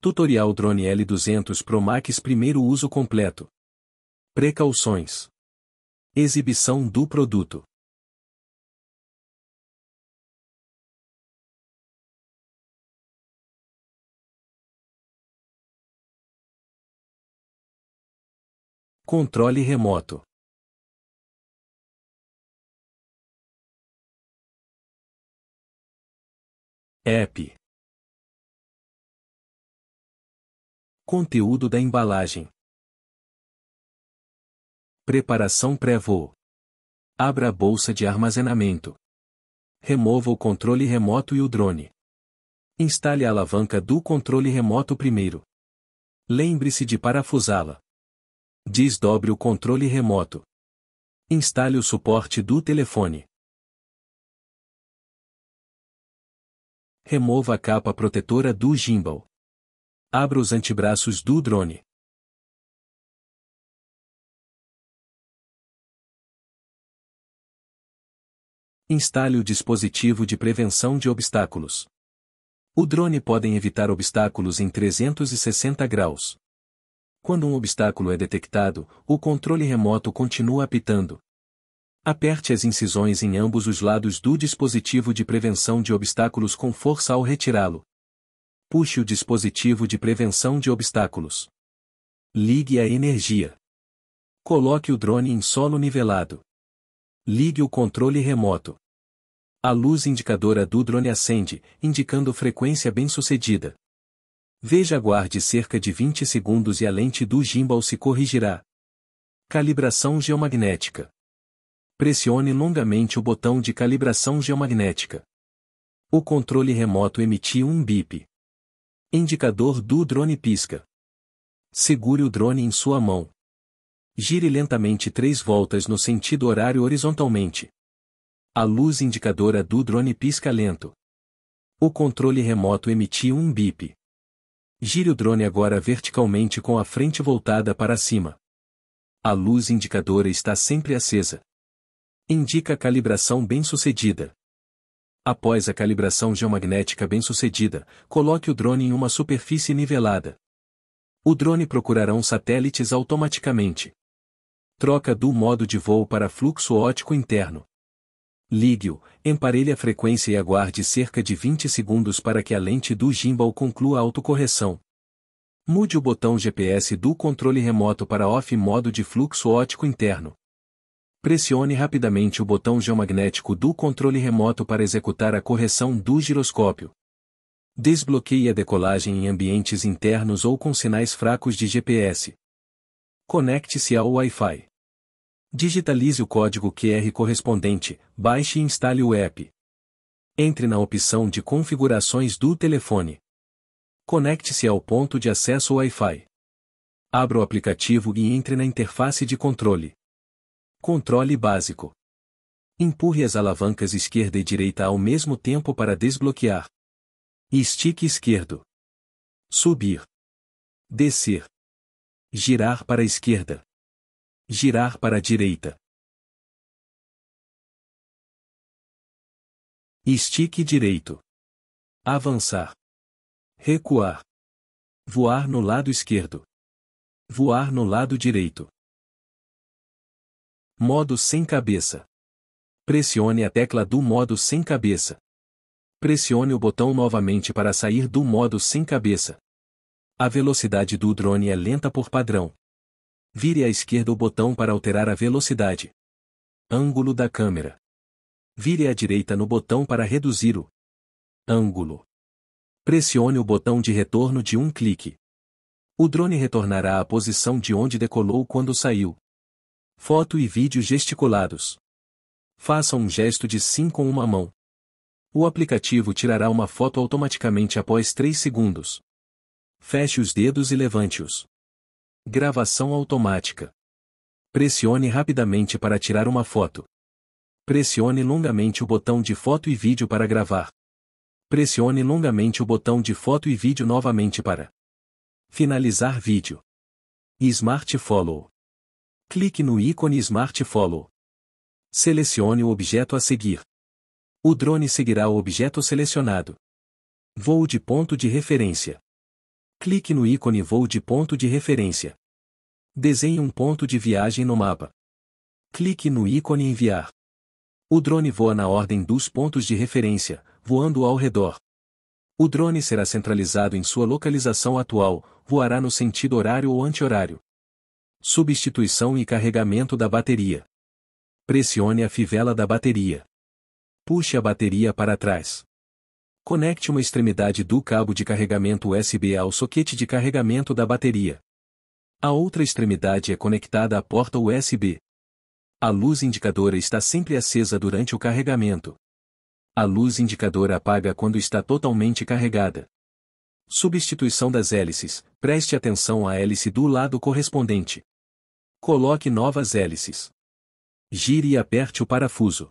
Tutorial Drone L200 Pro Max Primeiro uso completo. Precauções. Exibição do produto. Controle remoto. App Conteúdo da embalagem. Preparação pré-voo. Abra a bolsa de armazenamento. Remova o controle remoto e o drone. Instale a alavanca do controle remoto primeiro. Lembre-se de parafusá-la. Desdobre o controle remoto. Instale o suporte do telefone. Remova a capa protetora do gimbal. Abra os antebraços do drone. Instale o dispositivo de prevenção de obstáculos. O drone podem evitar obstáculos em 360 graus. Quando um obstáculo é detectado, o controle remoto continua apitando. Aperte as incisões em ambos os lados do dispositivo de prevenção de obstáculos com força ao retirá-lo puxe o dispositivo de prevenção de obstáculos. Ligue a energia. Coloque o drone em solo nivelado. Ligue o controle remoto. A luz indicadora do drone acende, indicando frequência bem-sucedida. Veja aguarde cerca de 20 segundos e a lente do gimbal se corrigirá. Calibração geomagnética. Pressione longamente o botão de calibração geomagnética. O controle remoto emitiu um bip. Indicador do drone pisca. Segure o drone em sua mão. Gire lentamente três voltas no sentido horário horizontalmente. A luz indicadora do drone pisca lento. O controle remoto emitiu um bip. Gire o drone agora verticalmente com a frente voltada para cima. A luz indicadora está sempre acesa. Indica calibração bem-sucedida. Após a calibração geomagnética bem-sucedida, coloque o drone em uma superfície nivelada. O drone procurará os satélites automaticamente. Troca do modo de voo para fluxo ótico interno. Ligue-o, emparelhe a frequência e aguarde cerca de 20 segundos para que a lente do gimbal conclua a autocorreção. Mude o botão GPS do controle remoto para Off modo de fluxo ótico interno. Pressione rapidamente o botão geomagnético do controle remoto para executar a correção do giroscópio. Desbloqueie a decolagem em ambientes internos ou com sinais fracos de GPS. Conecte-se ao Wi-Fi. Digitalize o código QR correspondente, baixe e instale o app. Entre na opção de configurações do telefone. Conecte-se ao ponto de acesso Wi-Fi. Abra o aplicativo e entre na interface de controle. Controle básico. Empurre as alavancas esquerda e direita ao mesmo tempo para desbloquear. Estique esquerdo. Subir. Descer. Girar para a esquerda. Girar para a direita. Estique direito. Avançar. Recuar. Voar no lado esquerdo. Voar no lado direito. Modo sem cabeça. Pressione a tecla do modo sem cabeça. Pressione o botão novamente para sair do modo sem cabeça. A velocidade do drone é lenta por padrão. Vire à esquerda o botão para alterar a velocidade. Ângulo da câmera. Vire à direita no botão para reduzir o ângulo. Pressione o botão de retorno de um clique. O drone retornará à posição de onde decolou quando saiu. Foto e vídeo gesticulados. Faça um gesto de sim com uma mão. O aplicativo tirará uma foto automaticamente após 3 segundos. Feche os dedos e levante-os. Gravação automática. Pressione rapidamente para tirar uma foto. Pressione longamente o botão de foto e vídeo para gravar. Pressione longamente o botão de foto e vídeo novamente para finalizar vídeo. Smart Follow. Clique no ícone Smart Follow. Selecione o objeto a seguir. O drone seguirá o objeto selecionado. Voo de ponto de referência. Clique no ícone Voo de ponto de referência. Desenhe um ponto de viagem no mapa. Clique no ícone Enviar. O drone voa na ordem dos pontos de referência, voando ao redor. O drone será centralizado em sua localização atual, voará no sentido horário ou anti-horário. Substituição e carregamento da bateria. Pressione a fivela da bateria. Puxe a bateria para trás. Conecte uma extremidade do cabo de carregamento USB ao soquete de carregamento da bateria. A outra extremidade é conectada à porta USB. A luz indicadora está sempre acesa durante o carregamento. A luz indicadora apaga quando está totalmente carregada. Substituição das hélices. Preste atenção à hélice do lado correspondente. Coloque novas hélices. Gire e aperte o parafuso.